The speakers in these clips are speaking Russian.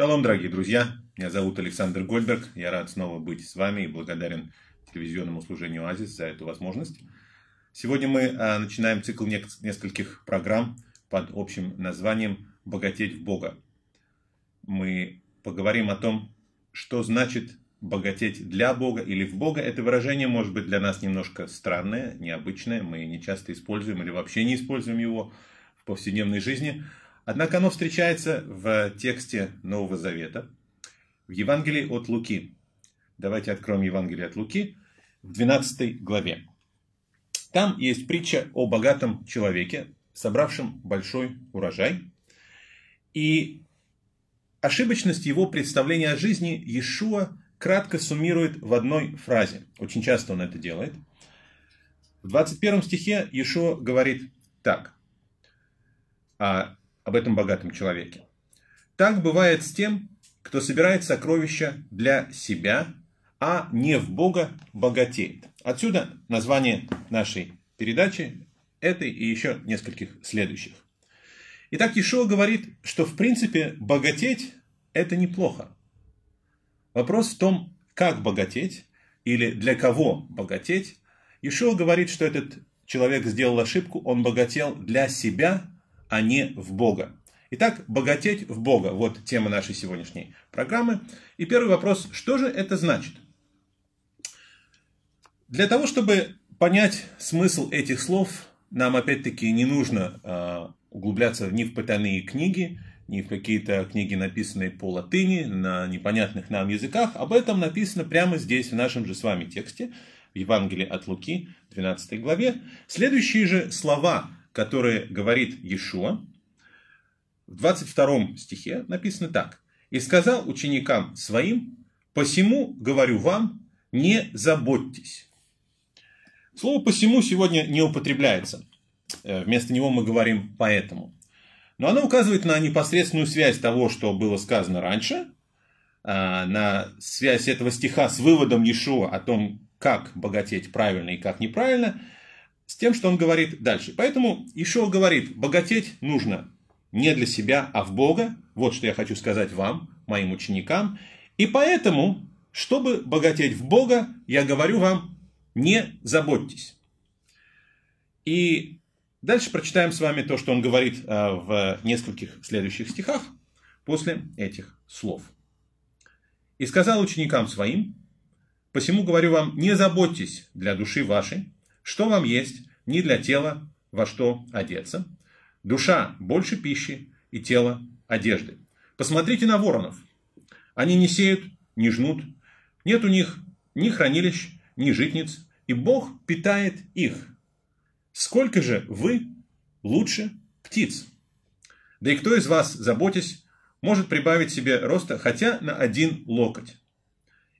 Шалом, дорогие друзья! Меня зовут Александр Гольдberg. Я рад снова быть с вами и благодарен телевизионному служению «Оазис» за эту возможность. Сегодня мы а, начинаем цикл нескольких программ под общим названием «Богатеть в Бога». Мы поговорим о том, что значит богатеть для Бога или в Бога. Это выражение может быть для нас немножко странное, необычное. Мы не часто используем или вообще не используем его в повседневной жизни – Однако оно встречается в тексте Нового Завета, в Евангелии от Луки. Давайте откроем Евангелие от Луки в 12 главе. Там есть притча о богатом человеке, собравшем большой урожай. И ошибочность его представления о жизни Иешуа кратко суммирует в одной фразе. Очень часто он это делает. В 21 стихе Иешуа говорит так. «А об этом богатом человеке. Так бывает с тем, кто собирает сокровища для себя, а не в Бога богатеет. Отсюда название нашей передачи, этой и еще нескольких следующих. Итак, Ишуа говорит, что в принципе богатеть – это неплохо. Вопрос в том, как богатеть или для кого богатеть. Ишуа говорит, что этот человек сделал ошибку, он богател для себя, а не в Бога. Итак, богатеть в Бога. Вот тема нашей сегодняшней программы. И первый вопрос, что же это значит? Для того, чтобы понять смысл этих слов, нам опять-таки не нужно э, углубляться ни в потайные книги, ни в какие-то книги, написанные по латыни, на непонятных нам языках. Об этом написано прямо здесь, в нашем же с вами тексте, в Евангелии от Луки, 12 главе. Следующие же слова которые говорит Иешуа, в 22 стихе написано так. «И сказал ученикам своим, посему говорю вам, не заботьтесь». Слово «посему» сегодня не употребляется. Э, вместо него мы говорим «поэтому». Но оно указывает на непосредственную связь того, что было сказано раньше, э, на связь этого стиха с выводом Иешуа о том, как богатеть правильно и как неправильно – с тем, что он говорит дальше. Поэтому еще говорит, богатеть нужно не для себя, а в Бога. Вот что я хочу сказать вам, моим ученикам. И поэтому, чтобы богатеть в Бога, я говорю вам, не заботьтесь. И дальше прочитаем с вами то, что он говорит э, в нескольких следующих стихах после этих слов. «И сказал ученикам своим, посему говорю вам, не заботьтесь для души вашей, что вам есть, не для тела, во что одеться. Душа больше пищи и тело одежды. Посмотрите на воронов. Они не сеют, не жнут. Нет у них ни хранилищ, ни житниц. И Бог питает их. Сколько же вы лучше птиц? Да и кто из вас, заботясь, может прибавить себе роста хотя на один локоть?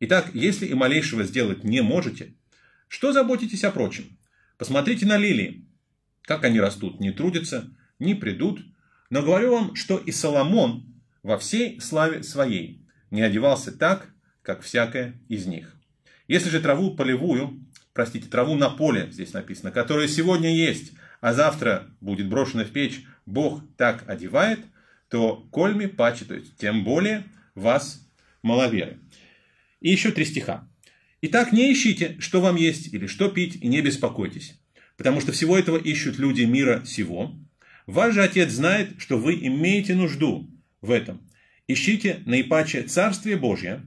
Итак, если и малейшего сделать не можете – что заботитесь о прочем? Посмотрите на лилии. Как они растут, не трудятся, не придут. Но говорю вам, что и Соломон во всей славе своей не одевался так, как всякое из них. Если же траву полевую, простите, траву на поле, здесь написано, которая сегодня есть, а завтра будет брошена в печь, Бог так одевает, то кольми пачет, то есть тем более вас маловеры. И еще три стиха. Итак, не ищите, что вам есть или что пить, и не беспокойтесь, потому что всего этого ищут люди мира сего. Ваш же Отец знает, что вы имеете нужду в этом. Ищите наипаче Царствие Божье,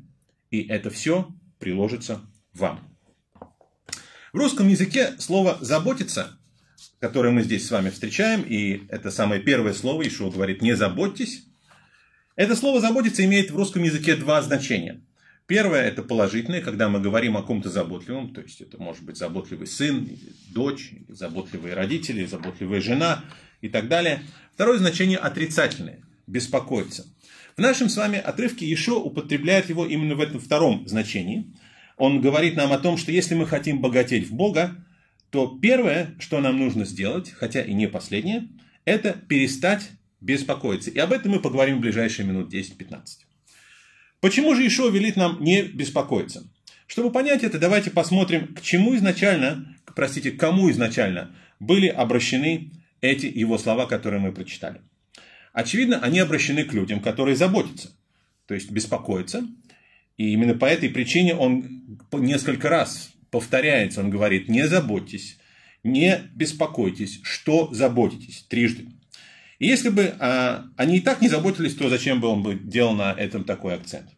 и это все приложится вам. В русском языке слово «заботиться», которое мы здесь с вами встречаем, и это самое первое слово, Ишуа говорит «не заботьтесь», это слово «заботиться» имеет в русском языке два значения. Первое – это положительное, когда мы говорим о ком-то заботливом, то есть это может быть заботливый сын, дочь, заботливые родители, заботливая жена и так далее. Второе значение – отрицательное, беспокоиться. В нашем с вами отрывке еще употребляет его именно в этом втором значении. Он говорит нам о том, что если мы хотим богатеть в Бога, то первое, что нам нужно сделать, хотя и не последнее, это перестать беспокоиться. И об этом мы поговорим в ближайшие минут 10-15. Почему же Ишо велит нам не беспокоиться? Чтобы понять это, давайте посмотрим, к чему изначально, простите, к кому изначально были обращены эти его слова, которые мы прочитали. Очевидно, они обращены к людям, которые заботятся, то есть беспокоятся. И именно по этой причине он несколько раз повторяется, он говорит, не заботьтесь, не беспокойтесь, что заботитесь, трижды. И если бы а, они и так не заботились, то зачем бы он бы делал на этом такой акцент?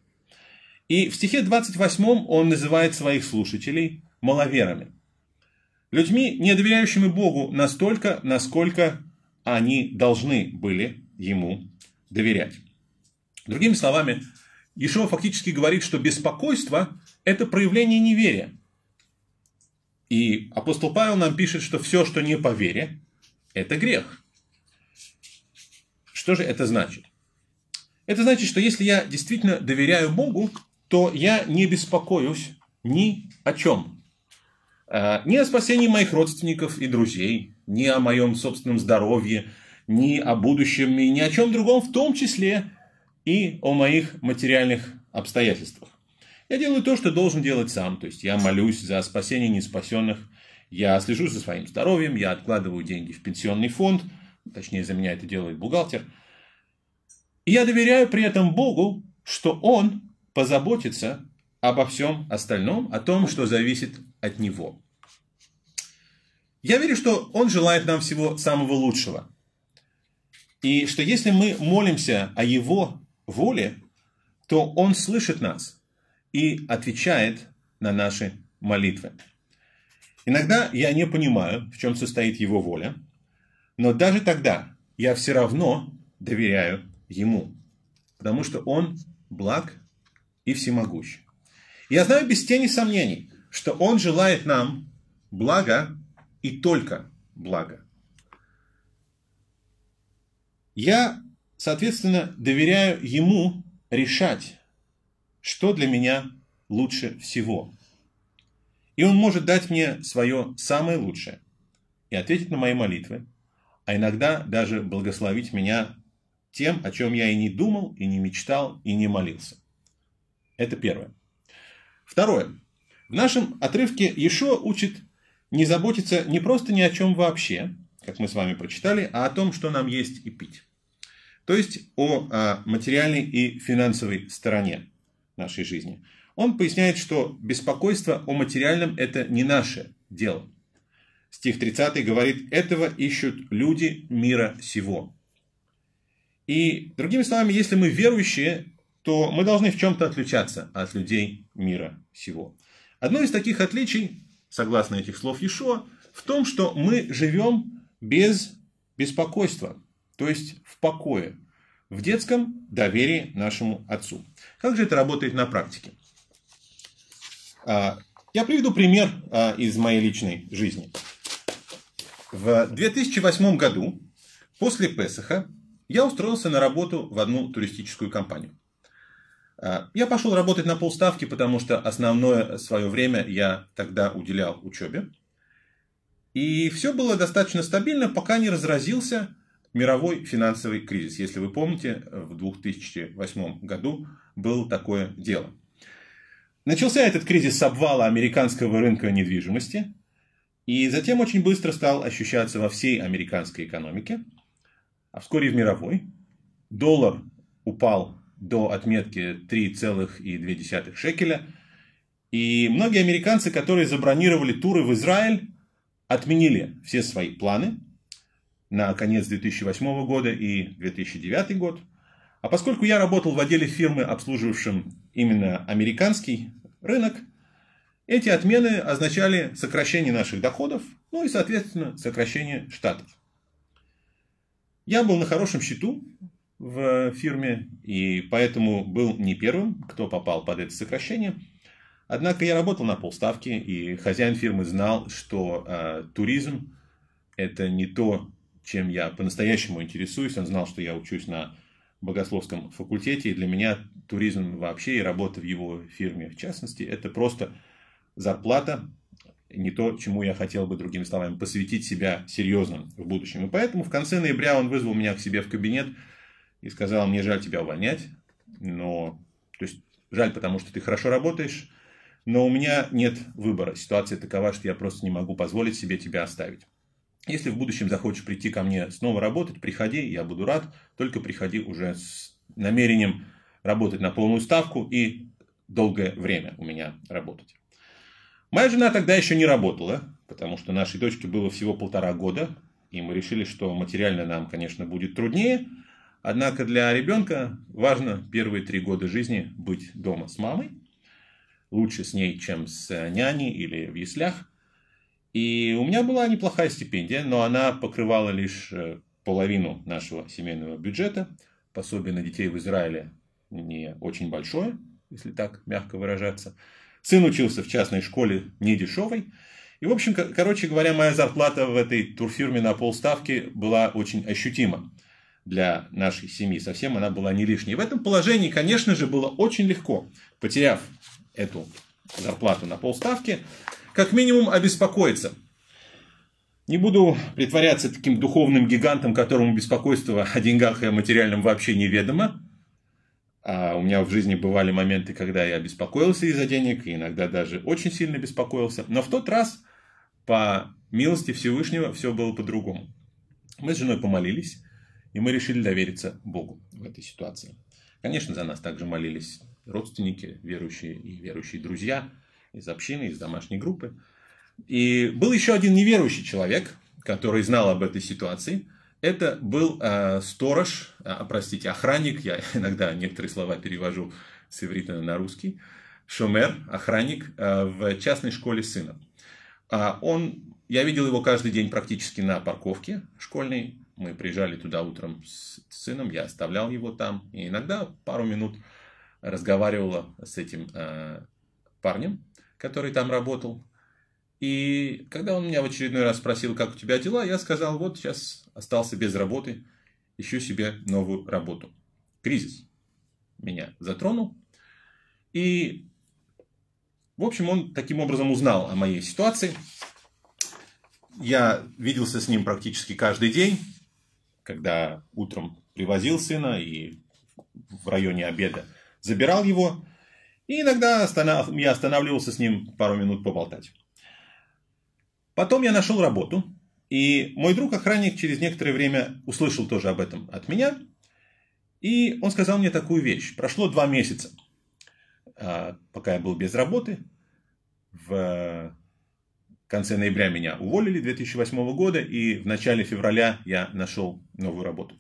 И в стихе 28 он называет своих слушателей маловерами. Людьми, не доверяющими Богу настолько, насколько они должны были ему доверять. Другими словами, Ешова фактически говорит, что беспокойство – это проявление неверия. И апостол Павел нам пишет, что все, что не по вере, это грех. Что же это значит? Это значит, что если я действительно доверяю Богу, то я не беспокоюсь ни о чем. Э, ни о спасении моих родственников и друзей, ни о моем собственном здоровье, ни о будущем и ни о чем другом, в том числе и о моих материальных обстоятельствах. Я делаю то, что должен делать сам, то есть я молюсь за спасение неспасенных, я слежу за своим здоровьем, я откладываю деньги в пенсионный фонд, точнее за меня это делает бухгалтер – я доверяю при этом Богу, что Он позаботится обо всем остальном, о том, что зависит от Него. Я верю, что Он желает нам всего самого лучшего. И что если мы молимся о Его воле, то Он слышит нас и отвечает на наши молитвы. Иногда я не понимаю, в чем состоит Его воля, но даже тогда я все равно доверяю ему, потому что он благ и всемогущ. Я знаю без тени сомнений, что он желает нам блага и только блага. Я, соответственно, доверяю ему решать, что для меня лучше всего. И он может дать мне свое самое лучшее и ответить на мои молитвы, а иногда даже благословить меня тем, о чем я и не думал, и не мечтал, и не молился. Это первое. Второе. В нашем отрывке Ешо учит не заботиться не просто ни о чем вообще, как мы с вами прочитали, а о том, что нам есть и пить. То есть о, а, материальной и финансовой стороне нашей жизни. Он поясняет, что беспокойство о материальном – это не наше дело. Стих 30 говорит, этого ищут люди мира сего. И другими словами, если мы верующие, то мы должны в чем-то отличаться от людей мира всего. Одно из таких отличий, согласно этих слов Ешо, в том, что мы живем без беспокойства, то есть в покое, в детском доверии нашему отцу. Как же это работает на практике? А, я приведу пример а, из моей личной жизни. В 2008 году, после Песаха, я устроился на работу в одну туристическую компанию. А, я пошел работать на полставки, потому что основное свое время я тогда уделял учебе. И все было достаточно стабильно, пока не разразился мировой финансовый кризис. Если вы помните, в 2008 году было такое дело. Начался этот кризис с обвала американского рынка недвижимости, и затем очень быстро стал ощущаться во всей американской экономике – а вскоре и в мировой. Доллар упал до отметки 3,2 шекеля. И многие американцы, которые забронировали туры в Израиль, отменили все свои планы на конец 2008 года и 2009 год. А поскольку я работал в отделе фирмы, обслуживавшем именно американский рынок, эти отмены означали сокращение наших доходов, ну и, соответственно, сокращение штатов. Я был на хорошем счету в э, фирме, и поэтому был не первым, кто попал под это сокращение. Однако я работал на полставки, и хозяин фирмы знал, что э, туризм это не то, чем я по-настоящему интересуюсь. Он знал, что я учусь на богословском факультете, и для меня туризм вообще и работа в его фирме в частности, это просто зарплата, не то, чему я хотел бы, другими словами, посвятить себя серьезно в будущем. И поэтому в конце ноября он вызвал меня к себе в кабинет и сказал, мне жаль тебя увольнять, но... То есть, жаль, потому что ты хорошо работаешь, но у меня нет выбора. Ситуация такова, что я просто не могу позволить себе тебя оставить. Если в будущем захочешь прийти ко мне снова работать, приходи, я буду рад, только приходи уже с намерением работать на полную ставку и долгое время у меня работать. Моя жена тогда еще не работала, потому что нашей дочке было всего полтора года, и мы решили, что материально нам, конечно, будет труднее, однако для ребенка важно первые три года жизни быть дома с мамой, лучше с ней, чем с э, няней или в яслях. И у меня была неплохая стипендия, но она покрывала лишь э, половину нашего семейного бюджета. Пособие на детей в Израиле не очень большое, если так мягко выражаться – Сын учился в частной школе недешевой. И, в общем, короче говоря, моя зарплата в этой турфирме на полставки была очень ощутима для нашей семьи. Совсем она была не лишней. В этом положении, конечно же, было очень легко, потеряв эту зарплату на полставки, как минимум обеспокоиться. Не буду притворяться таким духовным гигантом, которому беспокойство о деньгах и о материальном вообще неведомо. А у меня в жизни бывали моменты, когда я беспокоился из-за денег, и иногда даже очень сильно беспокоился. Но в тот раз, по милости Всевышнего, все было по-другому. Мы с женой помолились, и мы решили довериться Богу в этой ситуации. Конечно, за нас также молились родственники, верующие и верующие друзья из общины, из домашней группы. И был еще один неверующий человек, который знал об этой ситуации – это был э, сторож, э, а, простите, охранник, я иногда некоторые слова перевожу с иврита на русский, Шомер, охранник э, в частной школе сына. Э, он, я видел его каждый день практически на парковке школьной, мы приезжали туда утром с сыном, я оставлял его там, и иногда пару минут разговаривала с этим э, парнем, который там работал, и когда он меня в очередной раз спросил, как у тебя дела, я сказал, вот сейчас остался без работы, ищу себе новую работу. Кризис меня затронул. И, в общем, он таким образом узнал о моей ситуации. Я виделся с ним практически каждый день, когда утром привозил сына и в районе обеда забирал его. И иногда я останавливался с ним пару минут поболтать. Потом я нашел работу, и мой друг-охранник через некоторое время услышал тоже об этом от меня, и он сказал мне такую вещь. Прошло два месяца, а, пока я был без работы. В конце ноября меня уволили 2008 года, и в начале февраля я нашел новую работу.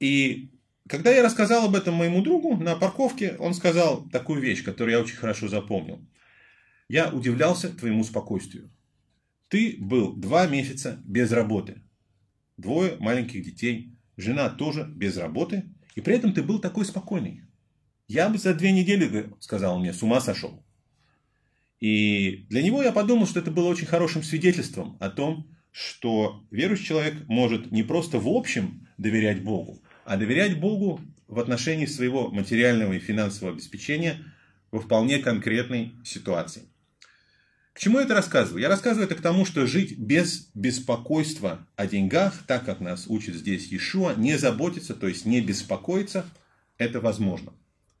И когда я рассказал об этом моему другу на парковке, он сказал такую вещь, которую я очень хорошо запомнил. Я удивлялся твоему спокойствию. Ты был два месяца без работы. Двое маленьких детей, жена тоже без работы, и при этом ты был такой спокойный. Я бы за две недели, сказал мне, с ума сошел. И для него я подумал, что это было очень хорошим свидетельством о том, что верующий человек может не просто в общем доверять Богу, а доверять Богу в отношении своего материального и финансового обеспечения во вполне конкретной ситуации. К чему я это рассказываю? Я рассказываю это к тому, что жить без беспокойства о деньгах, так как нас учит здесь Иешуа, не заботиться, то есть не беспокоиться, это возможно.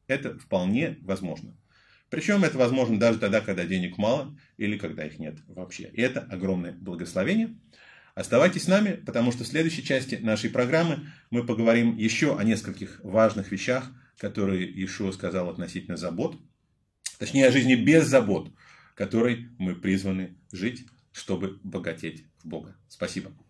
Это вполне возможно. Причем это возможно даже тогда, когда денег мало или когда их нет вообще. И это огромное благословение. Оставайтесь с нами, потому что в следующей части нашей программы мы поговорим еще о нескольких важных вещах, которые Ишуа сказал относительно забот. Точнее, о жизни без забот – которой мы призваны жить, чтобы богатеть в Бога. Спасибо.